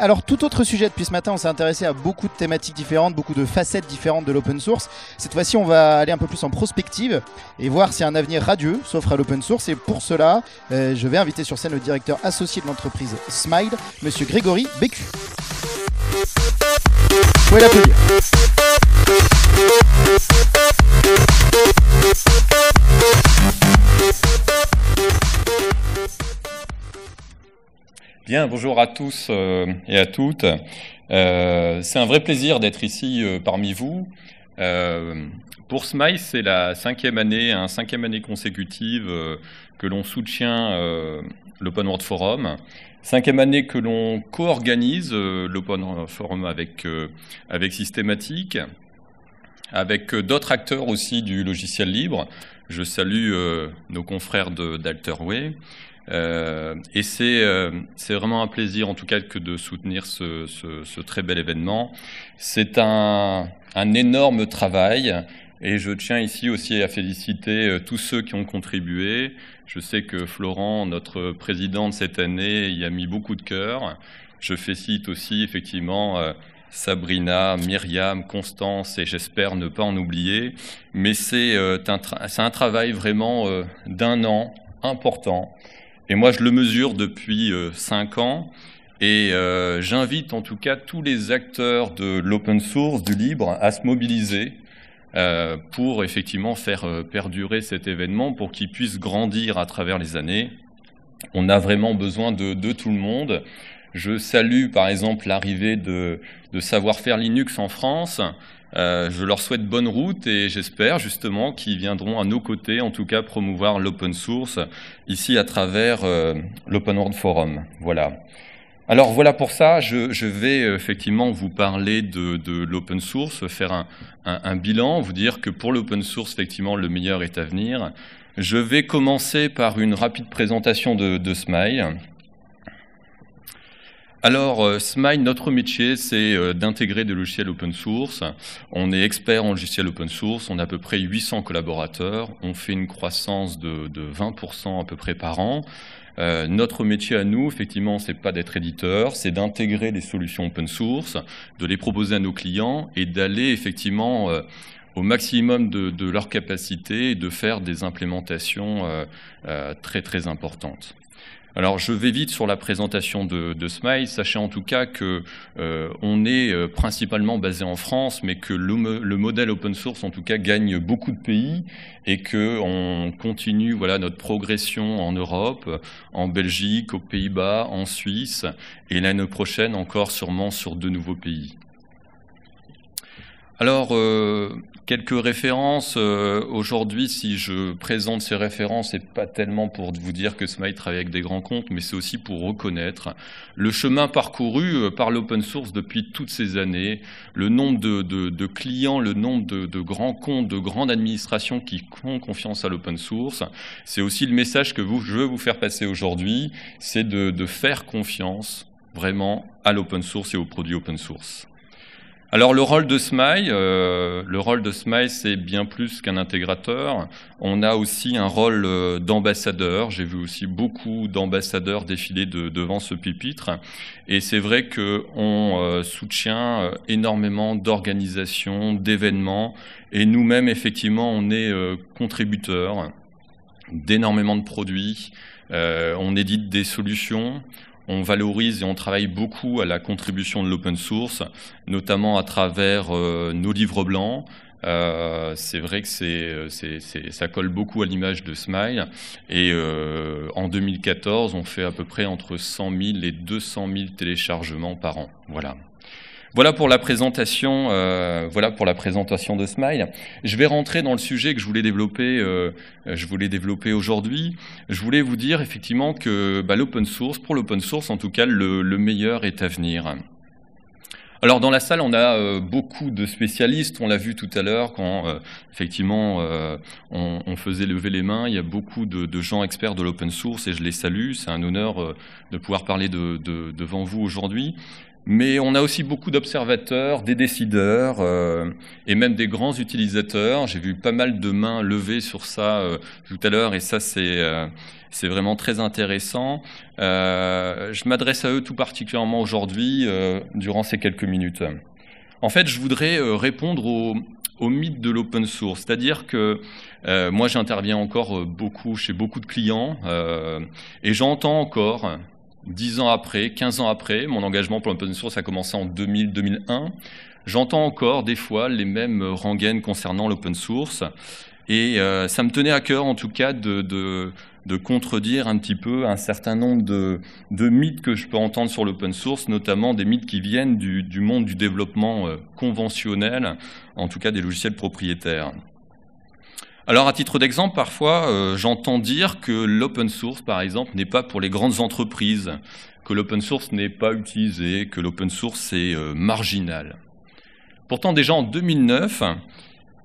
alors tout autre sujet depuis ce matin, on s'est intéressé à beaucoup de thématiques différentes, beaucoup de facettes différentes de l'open source. Cette fois-ci, on va aller un peu plus en prospective et voir si un avenir radieux s'offre à l'open source. Et pour cela, euh, je vais inviter sur scène le directeur associé de l'entreprise Smile, Monsieur Grégory Bécu. Ouais, Bien, bonjour à tous euh, et à toutes. Euh, c'est un vrai plaisir d'être ici euh, parmi vous. pour Smile, c'est la cinquième année, hein, cinquième année consécutive que l'on soutient l'Open World Forum. Cinquième année que l'on co-organise l'Open World Forum avec, avec Systématique, avec d'autres acteurs aussi du logiciel libre. Je salue nos confrères d'Alterway. Euh, et euh, c'est vraiment un plaisir, en tout cas, que de soutenir ce, très bel événement. C'est un, un, énorme travail. Et je tiens ici aussi à féliciter euh, tous ceux qui ont contribué. Je sais que Florent, notre président de cette année, y a mis beaucoup de cœur. Je félicite aussi effectivement Sabrina, Myriam, Constance et j'espère ne pas en oublier. Mais c'est un, travail vraiment d'un an important et moi, je le mesure depuis 5 euh, ans. Et euh, j'invite en tout cas tous les acteurs de l'open source, du libre, à se mobiliser euh, pour effectivement faire perdurer cet événement, pour qu'il puisse grandir à travers les années. On a vraiment besoin de, tout le monde. Je salue par exemple l'arrivée de, de Savoir-faire Linux en France, euh, je leur souhaite bonne route et j'espère justement qu'ils viendront à nos côtés, en tout cas promouvoir l'open source ici à travers euh, l'Open World Forum. Voilà. Alors voilà pour ça, je, vais euh, effectivement vous parler de, l'open source, faire un, bilan, vous dire que pour l'open source, effectivement, le meilleur est à venir. Je vais commencer par une rapide présentation de, de Smile alors, euh, Smile, notre métier, c'est euh, d'intégrer des logiciels open source. On est expert en logiciels open source. On a à peu près 800 collaborateurs. On fait une croissance de, 20% à peu près par an. Euh, notre métier à nous, effectivement, ce n'est pas d'être éditeur, c'est d'intégrer des solutions open source, de les proposer à nos clients et d'aller effectivement au maximum de, leur capacité et de faire des implémentations très très importantes. Alors je vais vite sur la présentation de, de Smile. Sachez en tout cas que euh, on est euh, principalement basé en France, mais que le, modèle open source en tout cas gagne beaucoup de pays et que on continue voilà notre progression en Europe, en Belgique, aux Pays-Bas, en Suisse et l'année prochaine encore sûrement sur de nouveaux pays. Alors, euh, quelques références. Euh, aujourd'hui, si je présente ces références, ce n'est pas tellement pour vous dire que Smile travaille avec des grands comptes, mais c'est aussi pour reconnaître le chemin parcouru euh, par l'open source depuis toutes ces années, le nombre de, clients, le nombre de, grands comptes, de grandes administrations qui ont confiance à l'open source. C'est aussi le message que je veux vous faire passer aujourd'hui, c'est de faire confiance vraiment à l'open source et aux produits open source. Alors le rôle de Smile, euh, le rôle de Smile, c'est bien plus qu'un intégrateur. On a aussi un rôle euh, d'ambassadeur. J'ai vu aussi beaucoup d'ambassadeurs défiler devant ce pupitre. Et c'est vrai qu'on euh, soutient énormément d'organisations, d'événements. Et nous-mêmes, effectivement, on est contributeurs d'énormément de produits. on édite des solutions on valorise et on travaille beaucoup à la contribution de l'open source, notamment à travers euh, nos livres blancs, euh, c'est vrai que ça colle beaucoup à l'image de Smile. Et euh, en 2014, on fait à peu près entre 100 000 et 200 000 téléchargements par an. Voilà. Voilà pour la présentation, euh, voilà pour la présentation de Smile. Je vais rentrer dans le sujet que je voulais développer, euh, je voulais développer aujourd'hui. Je voulais vous dire effectivement que bah, l'open source, pour l'open source en tout cas, le, meilleur est à venir. Alors dans la salle, on a euh, beaucoup de spécialistes. On l'a vu tout à l'heure quand effectivement on, faisait lever les mains. Il y a beaucoup de, gens experts de l'open source et je les salue. C'est un honneur de pouvoir parler devant vous aujourd'hui mais on a aussi beaucoup d'observateurs, des décideurs euh, et même des grands utilisateurs. J'ai vu pas mal de mains levées sur ça euh, tout à l'heure et ça c'est euh, vraiment très intéressant. Euh, je m'adresse à eux tout particulièrement aujourd'hui durant ces quelques minutes. En fait, je voudrais répondre au mythe de l'open source. C'est-à-dire que moi, j'interviens encore beaucoup chez beaucoup de clients et j'entends encore Dix ans après, 15 ans après, mon engagement pour l'open source a commencé en 2000-2001, j'entends encore des fois les mêmes rengaines concernant l'open source. Et euh, ça me tenait à cœur, en tout cas, de, contredire un petit peu un certain nombre de, mythes que je peux entendre sur l'open source, notamment des mythes qui viennent du monde du développement euh, conventionnel, en tout cas des logiciels propriétaires. Alors, à titre d'exemple, parfois, euh, j'entends dire que l'open source, par exemple, n'est pas pour les grandes entreprises, que l'open source n'est pas utilisé, que l'open source est euh, marginal. Pourtant, déjà en 2009,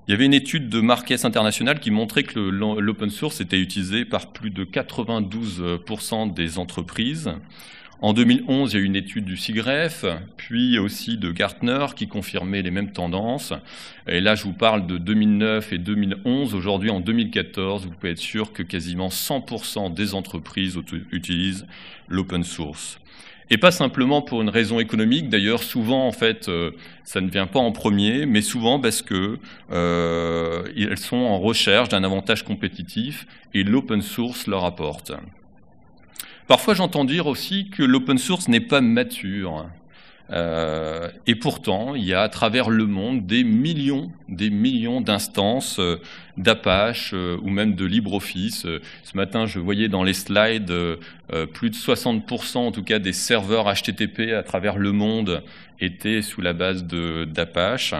il y avait une étude de Marques International qui montrait que l'open source était utilisé par plus de 92% des entreprises en 2011, il y a eu une étude du SIGREF, puis aussi de Gartner, qui confirmait les mêmes tendances. Et là, je vous parle de 2009 et 2011. Aujourd'hui, en 2014, vous pouvez être sûr que quasiment 100% des entreprises utilisent l'open source. Et pas simplement pour une raison économique. D'ailleurs, souvent, en fait, euh, ça ne vient pas en premier, mais souvent parce que elles euh, sont en recherche d'un avantage compétitif et l'open source leur apporte. Parfois, j'entends dire aussi que l'open source n'est pas mature. Euh, et pourtant, il y a à travers le monde des millions, des millions d'instances euh, d'Apache euh, ou même de LibreOffice. ce matin, je voyais dans les slides plus de 60% en tout cas des serveurs HTTP à travers le monde étaient sous la base d'Apache.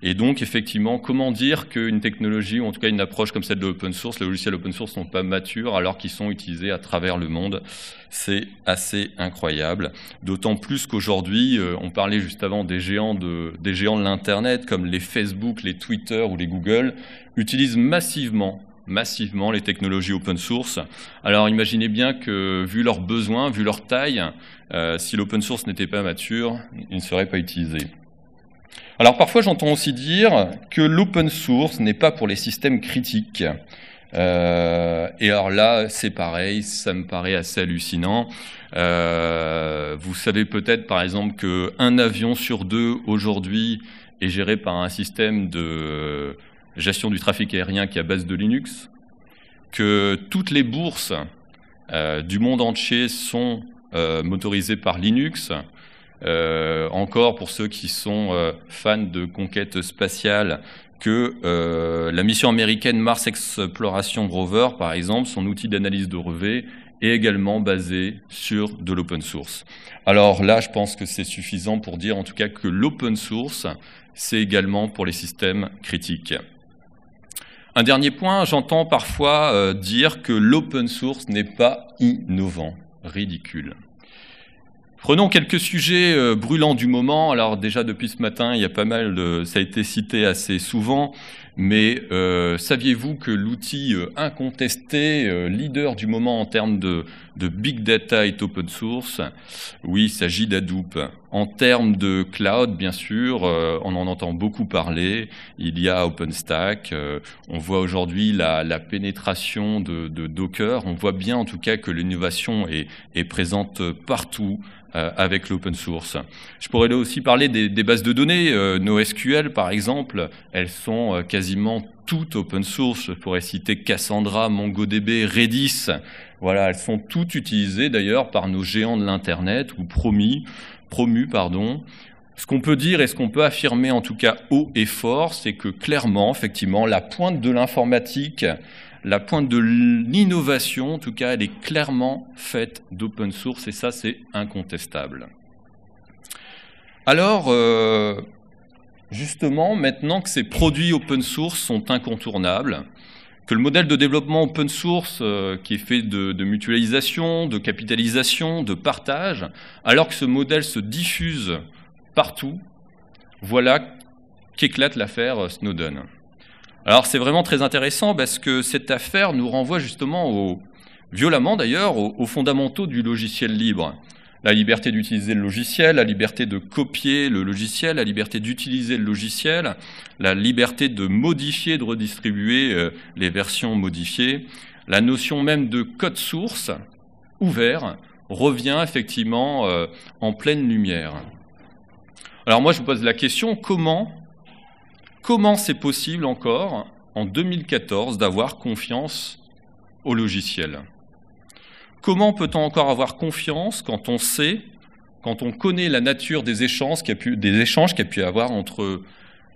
Et donc, effectivement, comment dire qu'une technologie, ou en tout cas une approche comme celle de l'open source, les logiciels open source ne sont pas matures alors qu'ils sont utilisés à travers le monde C'est assez incroyable. D'autant plus qu'aujourd'hui, euh, on parlait juste avant des géants de, des géants de l'Internet, comme les Facebook, les Twitter ou les Google, utilisent massivement massivement les technologies open source. Alors imaginez bien que vu leurs besoins, vu leur taille, euh, si l'open source n'était pas mature, ils ne serait pas utilisé. Alors parfois j'entends aussi dire que l'open source n'est pas pour les systèmes critiques. Euh, et alors là, c'est pareil, ça me paraît assez hallucinant. Euh, vous savez peut-être par exemple qu'un avion sur deux aujourd'hui est géré par un système de gestion du trafic aérien qui est à base de Linux, que toutes les bourses euh, du monde entier sont motorisées par Linux, euh, encore pour ceux qui sont euh, fans de conquête spatiale, que euh, la mission américaine Mars Exploration Rover, par exemple, son outil d'analyse de revêt, est également basé sur de l'open source. Alors là, je pense que c'est suffisant pour dire en tout cas que l'open source, c'est également pour les systèmes critiques. Un dernier point, j'entends parfois dire que l'open source n'est pas innovant, ridicule. Prenons quelques sujets euh, brûlants du moment. Alors déjà depuis ce matin, il y a pas mal de... ça a été cité assez souvent, mais euh, saviez-vous que l'outil euh, incontesté, leader du moment en termes de, big data est open source Oui, il s'agit d'Hadoop. En termes de cloud, bien sûr, on en entend beaucoup parler. Il y a OpenStack. on voit aujourd'hui la, pénétration de, Docker. On voit bien en tout cas que l'innovation est présente partout. Euh, avec l'open source. Je pourrais là aussi parler des, des bases de données. Euh, nos SQL, par exemple, elles sont euh, quasiment toutes open source. Je pourrais citer Cassandra, MongoDB, Redis. Voilà, elles sont toutes utilisées d'ailleurs par nos géants de l'Internet ou promis, promus, pardon. Ce qu'on peut dire et ce qu'on peut affirmer en tout cas haut et fort, c'est que clairement, effectivement, la pointe de l'informatique la pointe de l'innovation, en tout cas, elle est clairement faite d'open source, et ça, c'est incontestable. Alors, euh, justement, maintenant que ces produits open source sont incontournables, que le modèle de développement open source, euh, qui est fait de, mutualisation, de capitalisation, de partage, alors que ce modèle se diffuse partout, voilà qu'éclate l'affaire Snowden. Alors c'est vraiment très intéressant parce que cette affaire nous renvoie justement au, violemment d'ailleurs aux, fondamentaux du logiciel libre. La liberté d'utiliser le logiciel, la liberté de copier le logiciel, la liberté d'utiliser le logiciel, la liberté de modifier, de redistribuer euh, les versions modifiées, la notion même de code source ouvert revient effectivement euh, en pleine lumière. Alors moi je vous pose la question, comment comment c'est possible encore, en 2014, d'avoir confiance au logiciel Comment peut-on encore avoir confiance quand on sait, quand on connaît la nature des échanges qu'il y a pu, avoir entre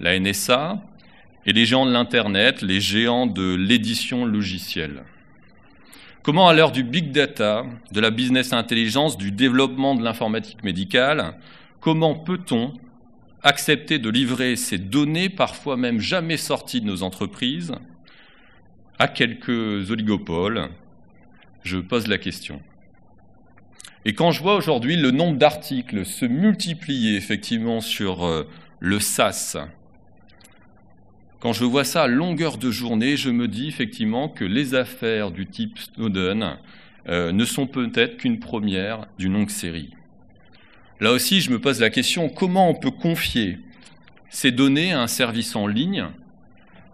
la NSA et les géants de l'Internet, les géants de l'édition logicielle Comment, à l'heure du big data, de la business intelligence, du développement de l'informatique médicale, comment peut-on accepter de livrer ces données, parfois même jamais sorties de nos entreprises, à quelques oligopoles Je pose la question. Et quand je vois aujourd'hui le nombre d'articles se multiplier effectivement sur euh, le SAS, quand je vois ça à longueur de journée, je me dis effectivement que les affaires du type Snowden euh, ne sont peut-être qu'une première d'une longue série. Là aussi, je me pose la question, comment on peut confier ces données à un service en ligne,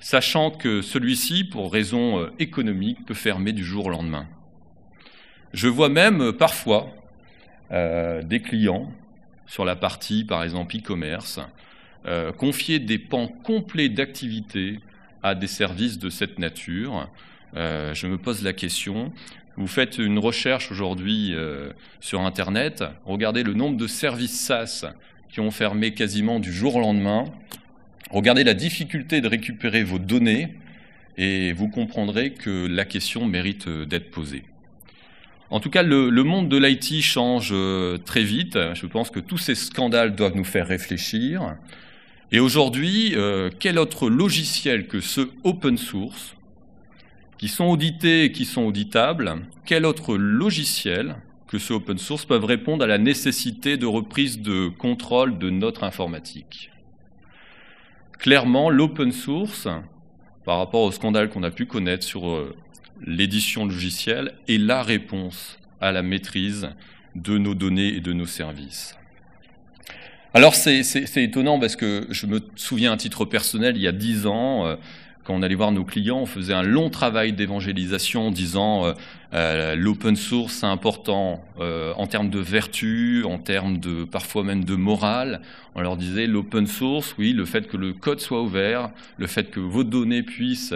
sachant que celui-ci, pour raison euh, économiques, peut fermer du jour au lendemain Je vois même euh, parfois euh, des clients, sur la partie par exemple e-commerce, confier des pans complets d'activité à des services de cette nature. je me pose la question vous faites une recherche aujourd'hui euh, sur Internet, regardez le nombre de services SaaS qui ont fermé quasiment du jour au lendemain, regardez la difficulté de récupérer vos données, et vous comprendrez que la question mérite euh, d'être posée. En tout cas, le, monde de l'IT change euh, très vite. Je pense que tous ces scandales doivent nous faire réfléchir. Et aujourd'hui, quel autre logiciel que ce open source qui sont audités et qui sont auditables, quel autre logiciel que ce open source peuvent répondre à la nécessité de reprise de contrôle de notre informatique Clairement, l'open source, par rapport au scandale qu'on a pu connaître sur euh, l'édition de logiciels, est la réponse à la maîtrise de nos données et de nos services. Alors c'est étonnant parce que je me souviens à titre personnel, il y a dix ans, euh, quand on allait voir nos clients, on faisait un long travail d'évangélisation en disant euh, euh, l'open source c'est important euh, en termes de vertu, en termes de parfois même de morale. On leur disait l'open source, oui, le fait que le code soit ouvert, le fait que vos données puissent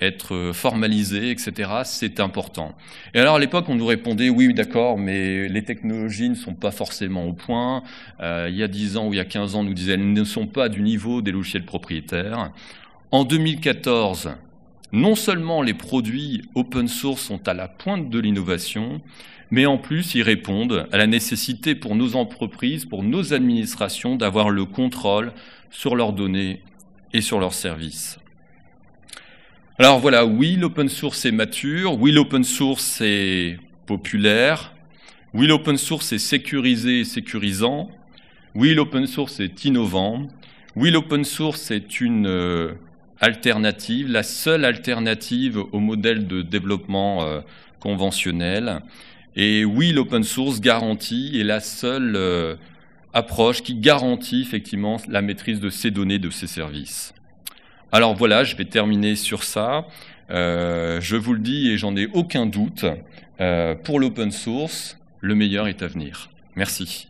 être formalisées, etc., c'est important. Et alors à l'époque, on nous répondait oui, d'accord, mais les technologies ne sont pas forcément au point. il y a 10 ans ou il y a 15 ans, on nous disait elles ne sont pas du niveau des logiciels propriétaires. En 2014, non seulement les produits open source sont à la pointe de l'innovation, mais en plus ils répondent à la nécessité pour nos entreprises, pour nos administrations d'avoir le contrôle sur leurs données et sur leurs services. Alors voilà, oui, l'open source est mature, oui, l'open source est populaire, oui, l'open source est sécurisé et sécurisant, oui, l'open source est innovant, oui, l'open source est une euh, alternative, la seule alternative au modèle de développement euh, conventionnel. Et oui, l'open source garantit est la seule euh, approche qui garantit effectivement la maîtrise de ces données, de ces services. Alors voilà, je vais terminer sur ça. Euh, je vous le dis et j'en ai aucun doute, pour l'open source, le meilleur est à venir. Merci.